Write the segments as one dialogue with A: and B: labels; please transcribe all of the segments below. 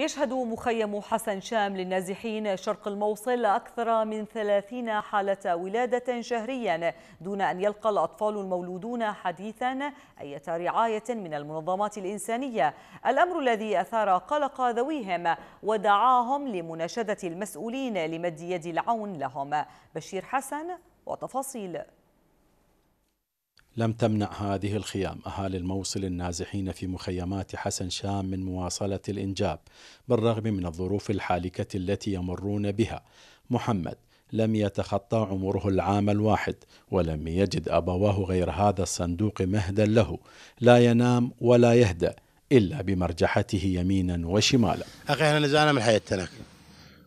A: يشهد مخيم حسن شام للنازحين شرق الموصل أكثر من 30 حالة ولادة شهريا دون أن يلقى الأطفال المولودون حديثا أي رعاية من المنظمات الإنسانية الأمر الذي أثار قلق ذويهم ودعاهم لمناشدة المسؤولين لمد يد العون لهم بشير حسن وتفاصيل
B: لم تمنع هذه الخيام أهالي الموصل النازحين في مخيمات حسن شام من مواصلة الإنجاب بالرغم من الظروف الحالكة التي يمرون بها محمد لم يتخطى عمره العام الواحد ولم يجد أبواه غير هذا الصندوق مهدا له لا ينام ولا يهدأ إلا بمرجحته يمينا وشمالا
C: أخي احنا نزعنا من حياتنا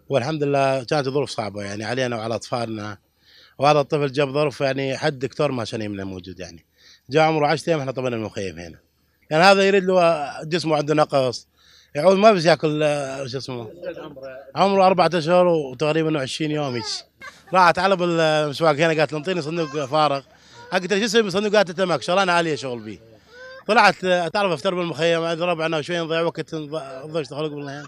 C: والحمد لله كانت ظروف صعبة يعني علينا وعلى أطفالنا وهذا الطفل جاب ظرف يعني حد دكتور ما عشان يمنع موجود يعني جاء عمره 10 ايام احنا طبعا المخيم هنا يعني هذا يريد له جسمه عنده نقص يعود ما بس ياكل آه، شو اسمه عمره أربعة اشهر وتقريبا 20 يوم هيك راحت على المسواق هنا قالت انطيني صندوق فارغ حقت شو اسمه صندوق قالت تمك شغلانه عاليه شغل بيه طلعت آه، تعرف افتر بالمخيم عند ربعنا وشوي نضيع وقت نضيع اشتغل بالله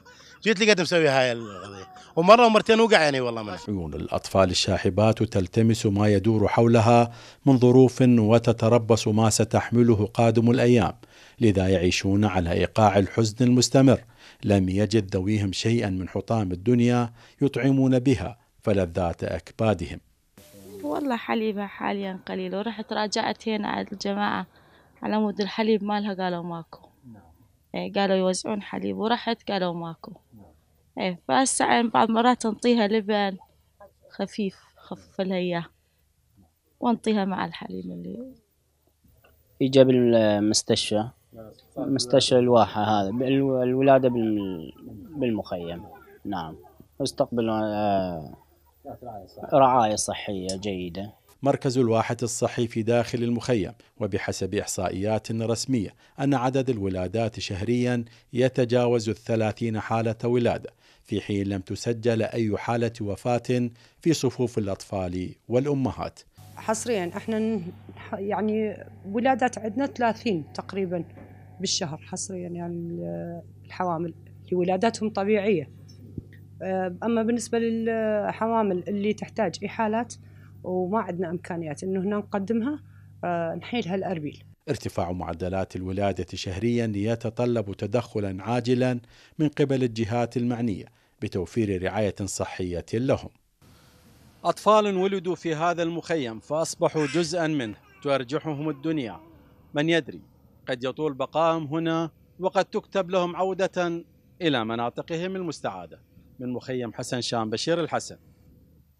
C: جيت لقيت مسوي هاي القضيه ومره ومرتين وقع يعني والله من
B: عيون الاطفال الشاحبات تلتمس ما يدور حولها من ظروف وتتربص ما ستحمله قادم الايام لذا يعيشون على ايقاع الحزن المستمر لم يجد ذويهم شيئا من حطام الدنيا يطعمون بها فلذات اكبادهم
D: والله حليبها حاليا قليل ورحت راجعت هنا على الجماعه على مود الحليب مالها قالوا ماكو نعم. إيه، قالوا يوزعون حليب ورحت قالوا ماكو إيه فهسه بعض مرات نطيها لبن خفيف خفف لها إياه ونطيها مع الحليب اللي في جنب المستشفى مستشفى الواحة هذا الولادة بالمخيم نعم استقبل آه، رعاية صحية جيدة
B: مركز الواحة الصحي في داخل المخيم وبحسب إحصائيات رسمية أن عدد الولادات شهريا يتجاوز الثلاثين حالة ولادة في حين لم تسجل أي حالة وفاة في صفوف الأطفال والأمهات
E: حصريا احنا يعني ولادات عندنا 30 تقريبا بالشهر حصريا يعني الحوامل اللي ولاداتهم طبيعيه آه، اما بالنسبه للحوامل اللي تحتاج احالات وما عندنا امكانيات انه هنا نقدمها نحيل هالأربيل
B: ارتفاع معدلات الولادة شهريا يتطلب تدخلا عاجلا من قبل الجهات المعنية بتوفير رعاية صحية لهم أطفال ولدوا في هذا المخيم فأصبحوا جزءا منه ترجحهم الدنيا من يدري قد يطول بقائهم هنا وقد تكتب لهم عودة إلى مناطقهم المستعادة من مخيم حسن شام بشير الحسن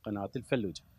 B: قناة الفلوجه